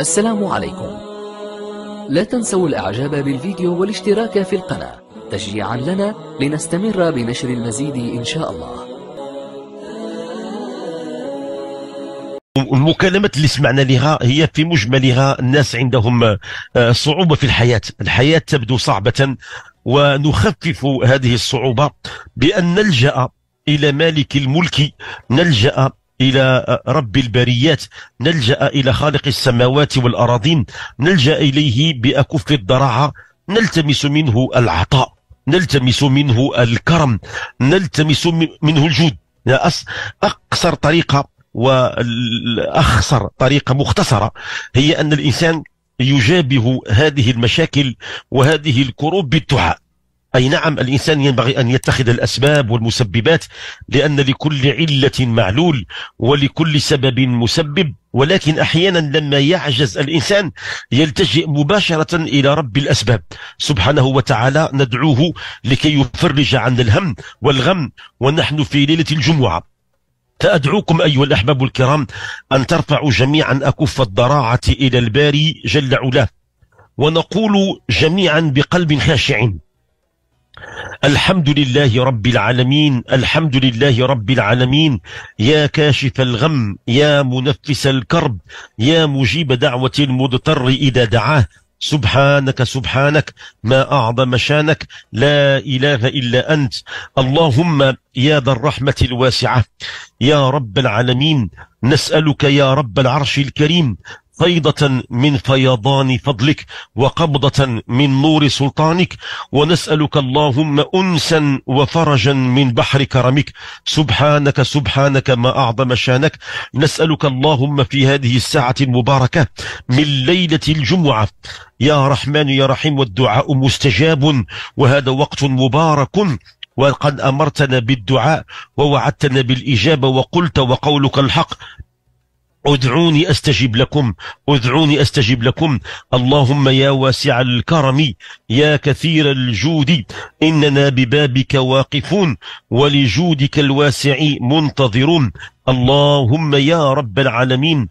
السلام عليكم لا تنسوا الاعجاب بالفيديو والاشتراك في القناة تشجيعا لنا لنستمر بنشر المزيد ان شاء الله المكالمات اللي سمعنا لها هي في مجملها الناس عندهم آه، صعوبة في الحياة الحياة تبدو صعبة ونخفف هذه الصعوبة بأن نلجأ إلى مالك الملك نلجأ إلى رب البريات نلجأ إلى خالق السماوات والأراضين نلجأ إليه بأكف الضراعة نلتمس منه العطاء نلتمس منه الكرم نلتمس منه الجود أقصر طريقة وأخسر طريقة مختصرة هي أن الإنسان يجابه هذه المشاكل وهذه الكروب بالدعاء أي نعم الإنسان ينبغي أن يتخذ الأسباب والمسببات لأن لكل علة معلول ولكل سبب مسبب ولكن أحيانا لما يعجز الإنسان يلتجئ مباشرة إلى رب الأسباب سبحانه وتعالى ندعوه لكي يفرج عن الهم والغم ونحن في ليلة الجمعة فأدعوكم أيها الأحباب الكرام أن ترفعوا جميعا أكف الضراعة إلى الباري جل علاه ونقول جميعا بقلب خاشع الحمد لله رب العالمين الحمد لله رب العالمين يا كاشف الغم يا منفس الكرب يا مجيب دعوة المضطر إذا دعاه سبحانك سبحانك ما أعظم شانك لا إله إلا أنت اللهم يا ذا الرحمة الواسعة يا رب العالمين نسألك يا رب العرش الكريم قيضة من فيضان فضلك وقبضة من نور سلطانك ونسألك اللهم أنسا وفرجا من بحر كرمك سبحانك سبحانك ما أعظم شانك نسألك اللهم في هذه الساعة المباركة من ليلة الجمعة يا رحمن يا رحيم والدعاء مستجاب وهذا وقت مبارك وقد أمرتنا بالدعاء ووعدتنا بالإجابة وقلت وقولك الحق ادعوني استجب لكم ادعوني استجب لكم اللهم يا واسع الكرم يا كثير الجود اننا ببابك واقفون ولجودك الواسع منتظرون اللهم يا رب العالمين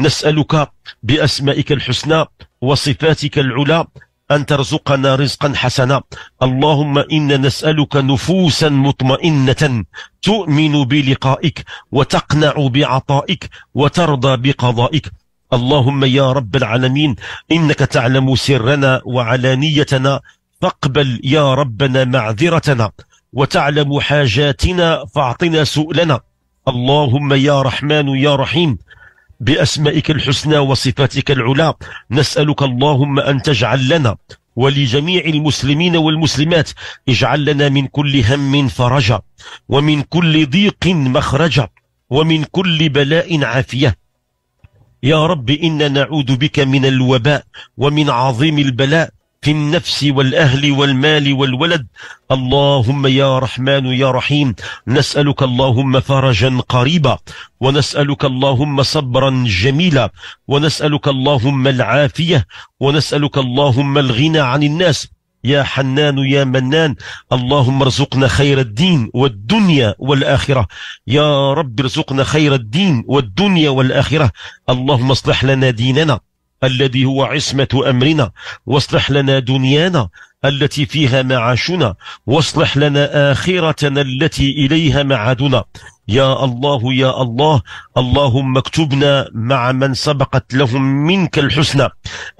نسالك باسمائك الحسنى وصفاتك العلى أن ترزقنا رزقا حسنا اللهم إنا نسألك نفوسا مطمئنة تؤمن بلقائك وتقنع بعطائك وترضى بقضائك اللهم يا رب العالمين إنك تعلم سرنا وعلانيتنا فاقبل يا ربنا معذرتنا وتعلم حاجاتنا فاعطنا سؤلنا اللهم يا رحمن يا رحيم بأسمائك الحسنى وصفاتك العلى نسألك اللهم أن تجعل لنا ولجميع المسلمين والمسلمات اجعل لنا من كل هم فرجا ومن كل ضيق مخرجا ومن كل بلاء عافية يا رب إنا نعوذ بك من الوباء ومن عظيم البلاء في النفس والأهل والمال والولد اللهم يا رحمن يا رحيم نسألك اللهم فرجا قريبا ونسألك اللهم صبرا جميلا ونسألك اللهم العافية ونسألك اللهم الغنى عن الناس يا حنان يا منان اللهم ارزقنا خير الدين والدنيا والآخرة يا رب ارزقنا خير الدين والدنيا والآخرة اللهم اصلح لنا ديننا الذي هو عصمة أمرنا واصلح لنا دنيانا التي فيها معاشنا واصلح لنا آخرتنا التي إليها معادنا يا الله يا الله اللهم اكتبنا مع من سبقت لهم منك الحسنى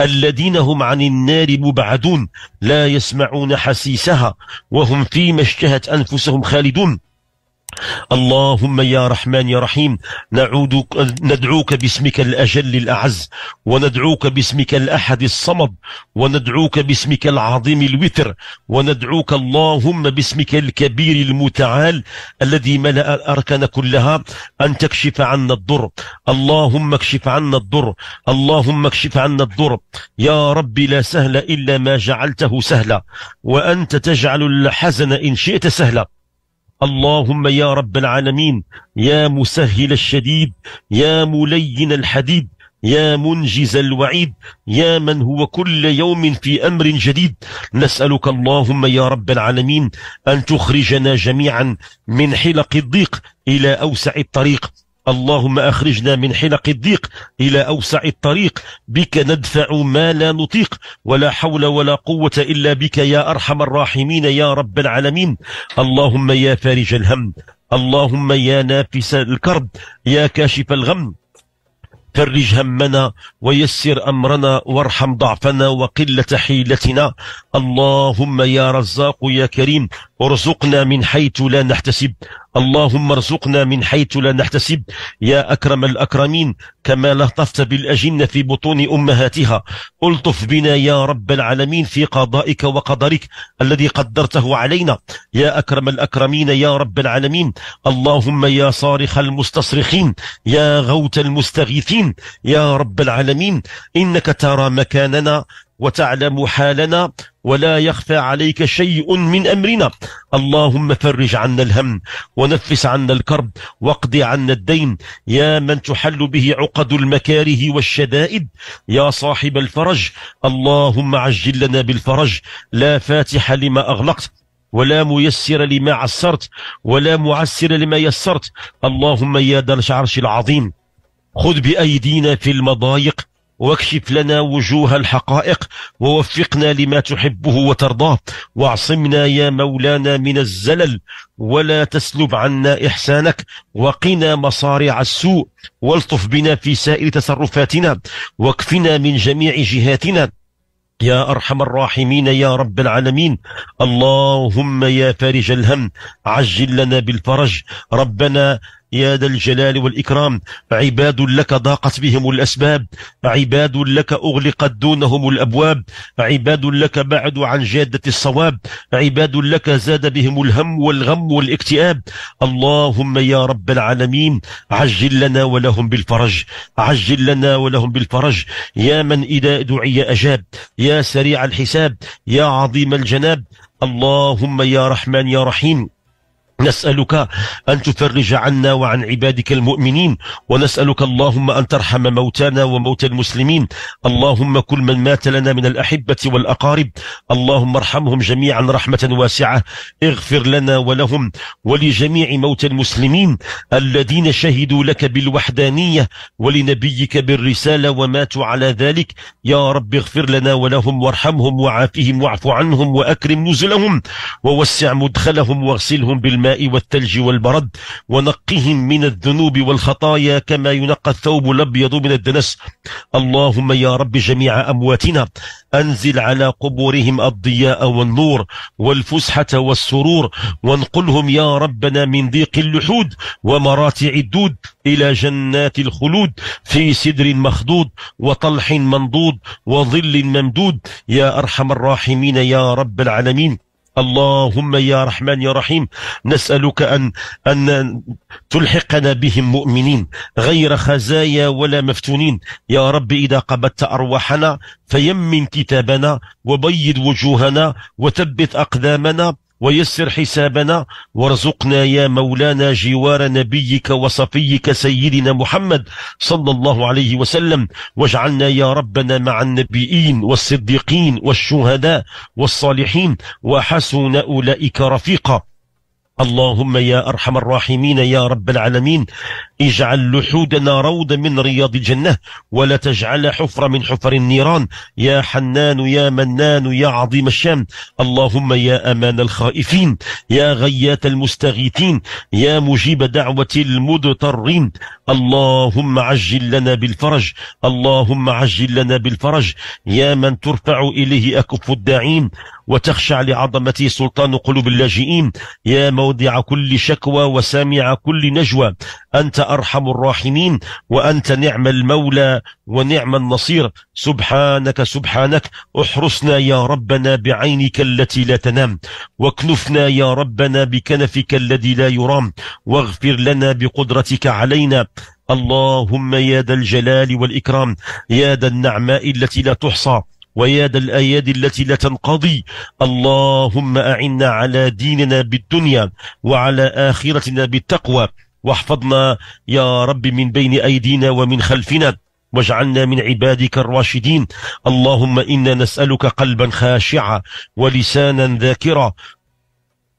الذين هم عن النار مبعدون لا يسمعون حسيسها وهم فيما اشتهت أنفسهم خالدون اللهم يا رحمن يا رحيم نعودك ندعوك باسمك الأجل الأعز وندعوك باسمك الأحد الصمد وندعوك باسمك العظيم الوتر وندعوك اللهم باسمك الكبير المتعال الذي ملأ الأركان كلها أن تكشف عنا الضر اللهم اكشف عنا الضر اللهم اكشف عنا الضر يا ربي لا سهل إلا ما جعلته سهلا وأنت تجعل الحزن إن شئت سهلا اللهم يا رب العالمين يا مسهل الشديد يا ملين الحديد يا منجز الوعيد يا من هو كل يوم في أمر جديد نسألك اللهم يا رب العالمين أن تخرجنا جميعا من حلق الضيق إلى أوسع الطريق اللهم أخرجنا من حلق الضيق إلى أوسع الطريق بك ندفع ما لا نطيق ولا حول ولا قوة إلا بك يا أرحم الراحمين يا رب العالمين اللهم يا فارج الهم اللهم يا نافس الكرب يا كاشف الغم فرج همنا ويسر أمرنا وارحم ضعفنا وقلة حيلتنا اللهم يا رزاق يا كريم ارزقنا من حيث لا نحتسب اللهم ارزقنا من حيث لا نحتسب يا أكرم الأكرمين كما لطفت بالأجنة في بطون أمهاتها ألطف بنا يا رب العالمين في قضائك وقدرك الذي قدرته علينا يا أكرم الأكرمين يا رب العالمين اللهم يا صارخ المستصرخين يا غوت المستغيثين يا رب العالمين إنك ترى مكاننا وتعلم حالنا ولا يخفى عليك شيء من أمرنا اللهم فرج عنا الهم ونفس عنا الكرب واقض عنا الدين يا من تحل به عقد المكاره والشدائد يا صاحب الفرج اللهم عجل لنا بالفرج لا فاتح لما أغلقت ولا ميسر لما عسرت ولا معسر لما يسرت اللهم يا ذا العرش العظيم خذ بأيدينا في المضايق واكشف لنا وجوه الحقائق ووفقنا لما تحبه وترضاه واعصمنا يا مولانا من الزلل ولا تسلب عنا إحسانك وقنا مصارع السوء والطف بنا في سائر تصرفاتنا واكفنا من جميع جهاتنا يا أرحم الراحمين يا رب العالمين اللهم يا فارج الهم عجل لنا بالفرج ربنا يا ذا الجلال والإكرام عباد لك ضاقت بهم الأسباب عباد لك أغلقت دونهم الأبواب عباد لك بعدوا عن جادة الصواب عباد لك زاد بهم الهم والغم والاكتئاب اللهم يا رب العالمين عجل لنا ولهم بالفرج عجل لنا ولهم بالفرج يا من إذا دعي أجاب يا سريع الحساب يا عظيم الجناب اللهم يا رحمن يا رحيم نسألك أن تفرج عنا وعن عبادك المؤمنين ونسألك اللهم أن ترحم موتانا وموتى المسلمين اللهم كل من مات لنا من الأحبة والأقارب اللهم ارحمهم جميعا رحمة واسعة اغفر لنا ولهم ولجميع موتى المسلمين الذين شهدوا لك بالوحدانية ولنبيك بالرسالة وماتوا على ذلك يا رب اغفر لنا ولهم وارحمهم وعافهم واعف عنهم وأكرم نزلهم ووسع مدخلهم واغسلهم بالماء والثلج والبرد ونقهم من الذنوب والخطايا كما ينقى الثوب الأبيض من الدنس اللهم يا رب جميع أمواتنا أنزل على قبورهم الضياء والنور والفسحة والسرور وانقلهم يا ربنا من ضيق اللحود ومراتع الدود إلى جنات الخلود في سدر مخضود وطلح منضود وظل ممدود يا أرحم الراحمين يا رب العالمين اللهم يا رحمن يا رحيم نسألك أن أن تلحقنا بهم مؤمنين غير خزايا ولا مفتونين يا رب إذا قبضت أرواحنا فيمن كتابنا وبيض وجوهنا وثبت أقدامنا ويسر حسابنا وارزقنا يا مولانا جوار نبيك وصفيك سيدنا محمد صلى الله عليه وسلم واجعلنا يا ربنا مع النبيين والصديقين والشهداء والصالحين وحسن أولئك رفيقا اللهم يا أرحم الراحمين يا رب العالمين اجعل لحودنا روض من رياض الجنة ولا تجعل حفرة من حفر النيران يا حنان يا منان يا عظيم الشام اللهم يا أمان الخائفين يا غيات المستغيثين يا مجيب دعوة المضطرين اللهم عجل لنا بالفرج اللهم عجل لنا بالفرج يا من ترفع إليه أكف الداعين وتخشع لعظمته سلطان قلوب اللاجئين يا موضع كل شكوى وسامع كل نجوى أنت أرحم الراحمين وأنت نعم المولى ونعم النصير سبحانك سبحانك احرسنا يا ربنا بعينك التي لا تنام واكنفنا يا ربنا بكنفك الذي لا يرام واغفر لنا بقدرتك علينا اللهم يا ذا الجلال والإكرام يا ذا النعماء التي لا تحصى ويا الأيادي التي لا تنقضي اللهم أعنا على ديننا بالدنيا وعلى آخرتنا بالتقوى واحفظنا يا رب من بين أيدينا ومن خلفنا واجعلنا من عبادك الراشدين اللهم إنا نسألك قلبا خاشعا ولسانا ذاكرا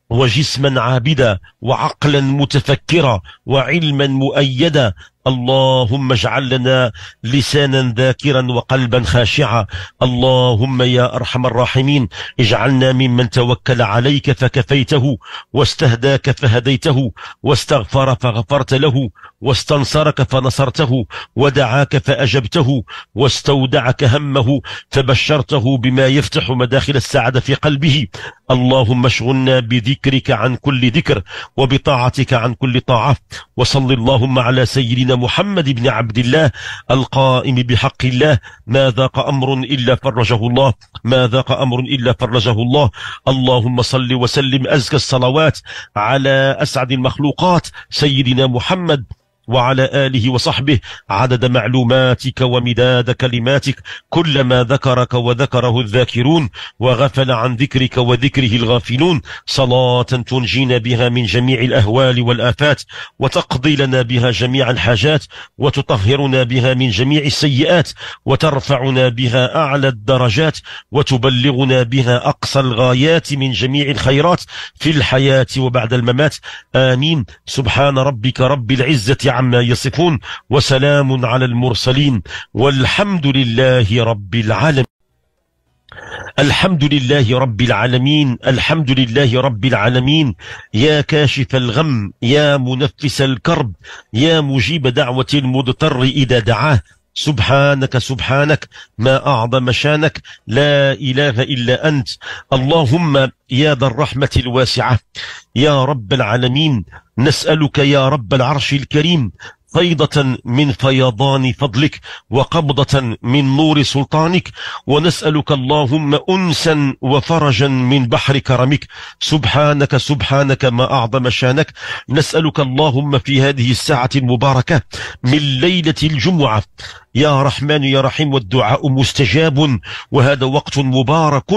وجسما عابدا وعقلا متفكرا وعلما مؤيدا اللهم اجعل لنا لسانا ذاكرا وقلبا خاشعا اللهم يا أرحم الراحمين اجعلنا ممن توكل عليك فكفيته واستهداك فهديته واستغفر فغفرت له واستنصرك فنصرته ودعاك فأجبته واستودعك همه فبشرته بما يفتح مداخل السعادة في قلبه اللهم اشغلنا بذكرك عن كل ذكر وبطاعتك عن كل طاعة وصل اللهم على سيدنا محمد بن عبد الله القائم بحق الله ما ذاق أمر إلا فرجه الله ما ذاق أمر إلا فرجه الله اللهم صل وسلم أزكى الصلوات على أسعد المخلوقات سيدنا محمد وعلى آله وصحبه عدد معلوماتك ومداد كلماتك كلما ذكرك وذكره الذاكرون وغفل عن ذكرك وذكره الغافلون صلاة تنجينا بها من جميع الأهوال والآفات وتقضي لنا بها جميع الحاجات وتطهرنا بها من جميع السيئات وترفعنا بها أعلى الدرجات وتبلغنا بها أقصى الغايات من جميع الخيرات في الحياة وبعد الممات آمين سبحان ربك رب العزة عما يصفون وسلام على المرسلين والحمد لله رب العالمين الحمد لله رب العالمين الحمد لله رب العالمين يا كاشف الغم يا منفس الكرب يا مجيب دعوة المضطر إذا دعاه سبحانك سبحانك ما أعظم شانك لا إله إلا أنت اللهم يا ذا الرحمة الواسعة يا رب العالمين نسألك يا رب العرش الكريم فيضة من فيضان فضلك وقبضة من نور سلطانك ونسألك اللهم أنسا وفرجا من بحر كرمك سبحانك سبحانك ما أعظم شانك نسألك اللهم في هذه الساعة المباركة من ليلة الجمعة يا رحمن يا رحيم والدعاء مستجاب وهذا وقت مبارك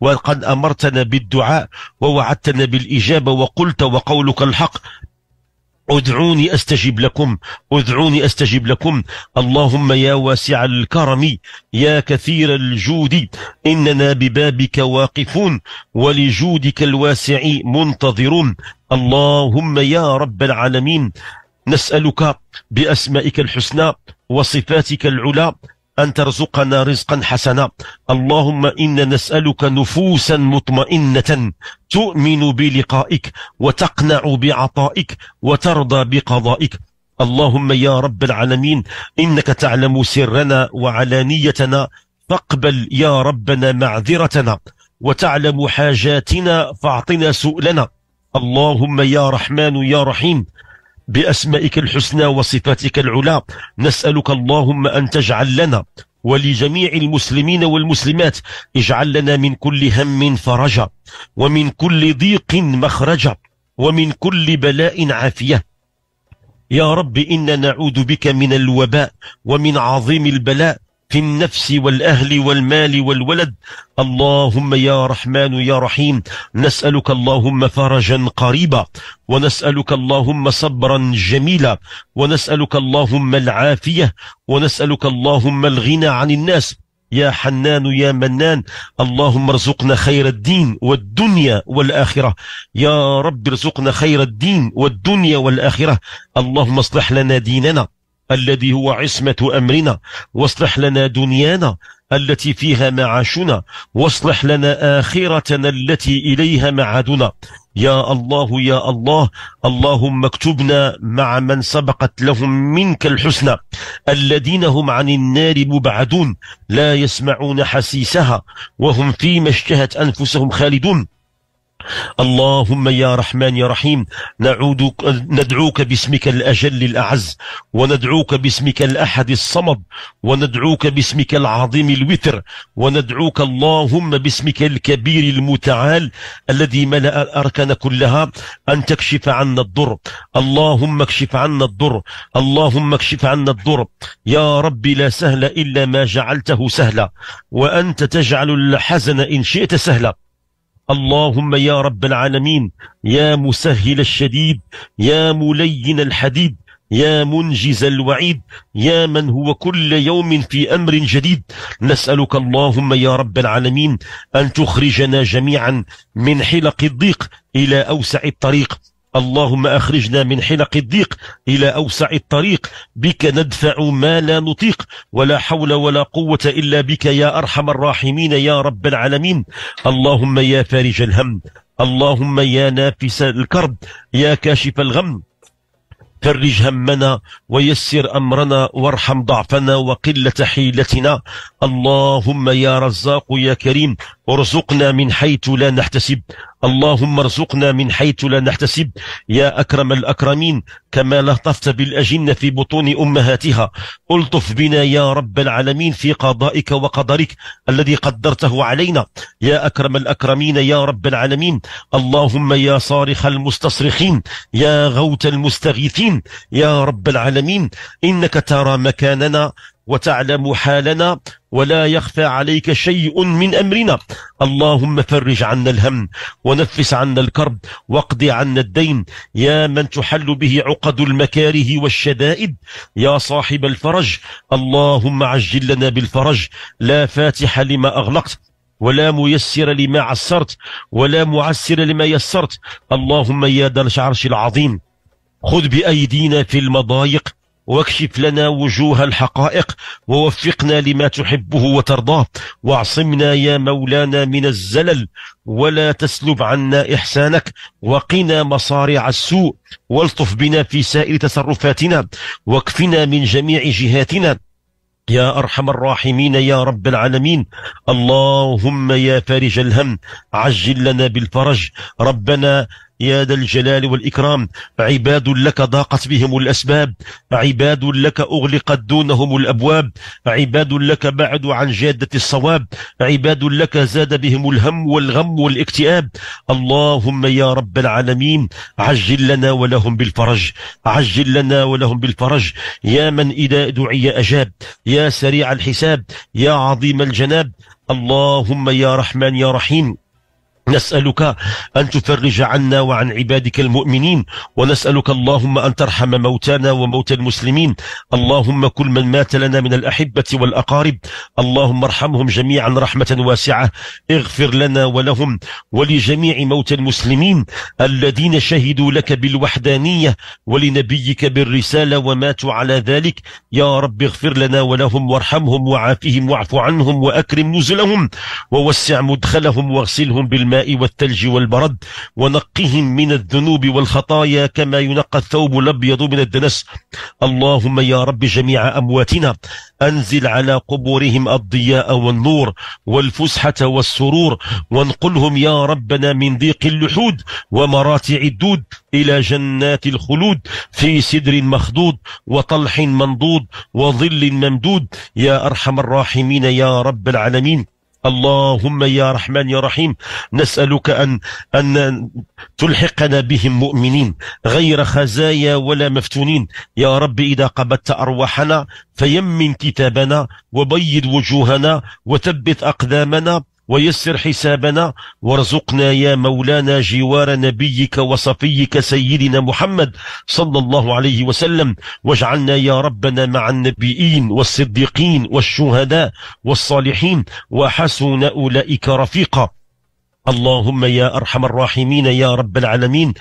وقد أمرتنا بالدعاء ووعدتنا بالإجابة وقلت وقولك الحق ادعوني استجب لكم ادعوني استجب لكم اللهم يا واسع الكرم يا كثير الجود اننا ببابك واقفون ولجودك الواسع منتظرون اللهم يا رب العالمين نسالك باسمائك الحسنى وصفاتك العلى أن ترزقنا رزقا حسنا اللهم إنا نسألك نفوسا مطمئنة تؤمن بلقائك وتقنع بعطائك وترضى بقضائك اللهم يا رب العالمين إنك تعلم سرنا وعلانيتنا فاقبل يا ربنا معذرتنا وتعلم حاجاتنا فاعطنا سؤلنا اللهم يا رحمن يا رحيم بأسمائك الحسنى وصفاتك العلى نسألك اللهم أن تجعل لنا ولجميع المسلمين والمسلمات اجعل لنا من كل هم فرجا ومن كل ضيق مخرجا ومن كل بلاء عافية يا رب إنا نعوذ بك من الوباء ومن عظيم البلاء في النفس والأهل والمال والولد اللهم يا رحمن يا رحيم نسألك اللهم فرجا قريبا ونسألك اللهم صبرا جميلا ونسألك اللهم العافية ونسألك اللهم الغنى عن الناس يا حنان يا منان اللهم ارزقنا خير الدين والدنيا والآخرة يا رب ارزقنا خير الدين والدنيا والآخرة اللهم اصلح لنا ديننا الذي هو عصمة أمرنا واصلح لنا دنيانا التي فيها معاشنا واصلح لنا آخرتنا التي إليها معادنا يا الله يا الله اللهم اكتبنا مع من سبقت لهم منك الحسنى الذين هم عن النار مبعدون لا يسمعون حسيسها وهم فيما اشتهت أنفسهم خالدون اللهم يا رحمن يا رحيم نعود ندعوك باسمك الأجل الأعز وندعوك باسمك الأحد الصمد وندعوك باسمك العظيم الوتر وندعوك اللهم باسمك الكبير المتعال الذي ملأ الأركان كلها أن تكشف عنا الضر اللهم اكشف عنا الضر اللهم اكشف عنا الضر يا رب لا سهل إلا ما جعلته سهلا وأنت تجعل الحزن إن شئت سهلا اللهم يا رب العالمين يا مسهل الشديد يا ملين الحديد يا منجز الوعيد يا من هو كل يوم في أمر جديد نسألك اللهم يا رب العالمين أن تخرجنا جميعا من حلق الضيق إلى أوسع الطريق اللهم أخرجنا من حلق الضيق إلى أوسع الطريق بك ندفع ما لا نطيق ولا حول ولا قوة إلا بك يا أرحم الراحمين يا رب العالمين اللهم يا فارج الهم اللهم يا نافس الكرب يا كاشف الغم فرج همنا ويسر أمرنا وارحم ضعفنا وقلة حيلتنا اللهم يا رزاق يا كريم ارزقنا من حيث لا نحتسب اللهم ارزقنا من حيث لا نحتسب يا أكرم الأكرمين كما لطفت بالأجنة في بطون أمهاتها ألطف بنا يا رب العالمين في قضائك وقدرك الذي قدرته علينا يا أكرم الأكرمين يا رب العالمين اللهم يا صارخ المستصرخين يا غوت المستغيثين يا رب العالمين إنك ترى مكاننا وتعلم حالنا ولا يخفى عليك شيء من أمرنا اللهم فرج عنا الهم ونفس عنا الكرب واقض عنا الدين يا من تحل به عقد المكاره والشدائد يا صاحب الفرج اللهم عجل لنا بالفرج لا فاتح لما أغلقت ولا ميسر لما عسرت ولا معسر لما يسرت اللهم يا ذا عرش العظيم خذ بأيدينا في المضايق واكشف لنا وجوه الحقائق ووفقنا لما تحبه وترضاه واعصمنا يا مولانا من الزلل ولا تسلب عنا إحسانك وقنا مصارع السوء والطف بنا في سائر تصرفاتنا واكفنا من جميع جهاتنا يا أرحم الراحمين يا رب العالمين اللهم يا فارج الهم عجل لنا بالفرج ربنا يا ذا الجلال والإكرام عباد لك ضاقت بهم الأسباب عباد لك أغلقت دونهم الأبواب عباد لك بعدوا عن جادة الصواب عباد لك زاد بهم الهم والغم والاكتئاب اللهم يا رب العالمين عجل لنا ولهم بالفرج عجل لنا ولهم بالفرج يا من إذا دعي أجاب يا سريع الحساب يا عظيم الجناب اللهم يا رحمن يا رحيم نسألك أن تفرج عنا وعن عبادك المؤمنين ونسألك اللهم أن ترحم موتانا وموتى المسلمين اللهم كل من مات لنا من الأحبة والأقارب اللهم ارحمهم جميعا رحمة واسعة اغفر لنا ولهم ولجميع موتى المسلمين الذين شهدوا لك بالوحدانية ولنبيك بالرسالة وماتوا على ذلك يا رب اغفر لنا ولهم وارحمهم وعافهم واعف عنهم وأكرم نزلهم ووسع مدخلهم واغسلهم بالماء بالماء والثلج والبرد ونقهم من الذنوب والخطايا كما ينقى الثوب الأبيض من الدنس اللهم يا رب جميع أمواتنا أنزل على قبورهم الضياء والنور والفسحة والسرور وانقلهم يا ربنا من ضيق اللحود ومراتع الدود إلى جنات الخلود في سدر مخضود وطلح منضود وظل ممدود يا أرحم الراحمين يا رب العالمين اللهم يا رحمن يا رحيم نسألك أن أن تلحقنا بهم مؤمنين غير خزايا ولا مفتونين يا رب إذا قبضت أرواحنا فيمن كتابنا وبيض وجوهنا وثبت أقدامنا ويسر حسابنا وارزقنا يا مولانا جوار نبيك وصفيك سيدنا محمد صلى الله عليه وسلم واجعلنا يا ربنا مع النبيين والصديقين والشهداء والصالحين وحسن أولئك رفيقا اللهم يا أرحم الراحمين يا رب العالمين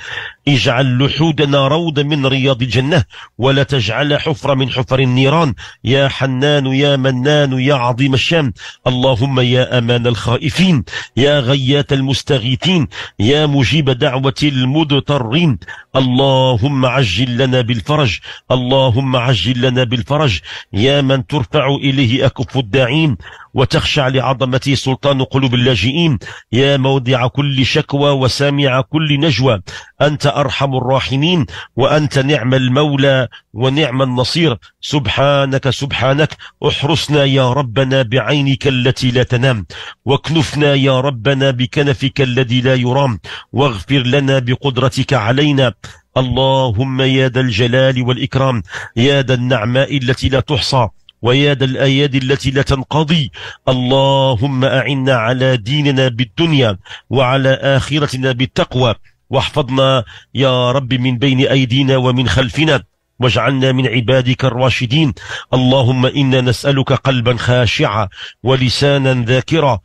اجعل لحودنا روضا من رياض الجنة ولا تجعل حفرة من حفر النيران يا حنان يا منان يا عظيم الشام اللهم يا أمان الخائفين يا غيات المستغيثين يا مجيب دعوة المضطرين اللهم عجل لنا بالفرج اللهم عجل لنا بالفرج يا من ترفع إليه أكف الداعين وتخشع لعظمته سلطان قلوب اللاجئين يا موضع كل شكوى وسامع كل نجوى أنت أرحم الراحمين وأنت نعم المولى ونعم النصير سبحانك سبحانك احرسنا يا ربنا بعينك التي لا تنام واكنفنا يا ربنا بكنفك الذي لا يرام واغفر لنا بقدرتك علينا اللهم يا ذا الجلال والإكرام يا ذا النعماء التي لا تحصى ويا ذا الأياد التي لا تنقضي اللهم أعنا على ديننا بالدنيا وعلى آخرتنا بالتقوى واحفظنا يا رب من بين أيدينا ومن خلفنا واجعلنا من عبادك الراشدين اللهم إنا نسألك قلبا خاشعا ولسانا ذاكرا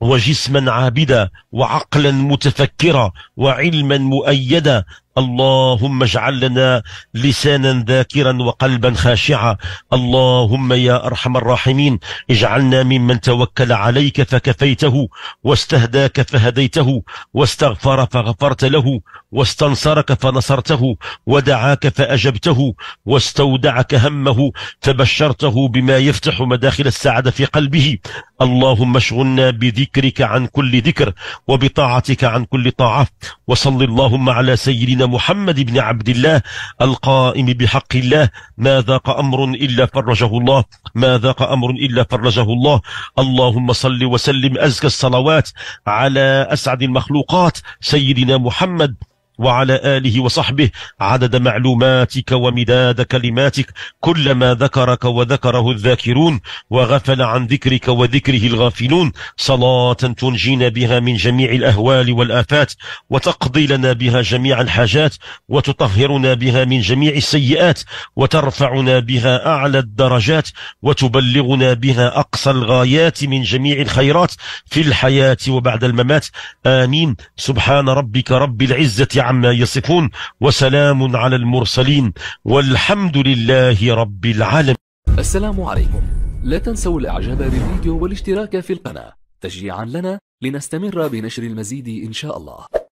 وجسما عابدا وعقلا متفكرا وعلما مؤيدا اللهم اجعل لنا لسانا ذاكرا وقلبا خاشعا اللهم يا أرحم الراحمين اجعلنا ممن توكل عليك فكفيته واستهداك فهديته واستغفر فغفرت له واستنصرك فنصرته ودعاك فأجبته واستودعك همه فبشرته بما يفتح مداخل السعادة في قلبه اللهم اشغلنا بذكرك عن كل ذكر وبطاعتك عن كل طاعة وصل اللهم على سيدنا محمد بن عبد الله القائم بحق الله ما ذاق أمر إلا فرجه الله ما ذاق أمر إلا فرجه الله اللهم صل وسلم أزكى الصلوات على أسعد المخلوقات سيدنا محمد وعلى آله وصحبه عدد معلوماتك ومداد كلماتك كلما ذكرك وذكره الذاكرون وغفل عن ذكرك وذكره الغافلون صلاة تنجينا بها من جميع الأهوال والآفات وتقضي لنا بها جميع الحاجات وتطهرنا بها من جميع السيئات وترفعنا بها أعلى الدرجات وتبلغنا بها أقصى الغايات من جميع الخيرات في الحياة وبعد الممات آمين سبحان ربك رب العزة عما يصفون وسلام على المرسلين والحمد لله رب العالمين السلام عليكم لا تنسوا الاعجاب بالفيديو والاشتراك في القناة تشجيعا لنا لنستمر بنشر المزيد ان شاء الله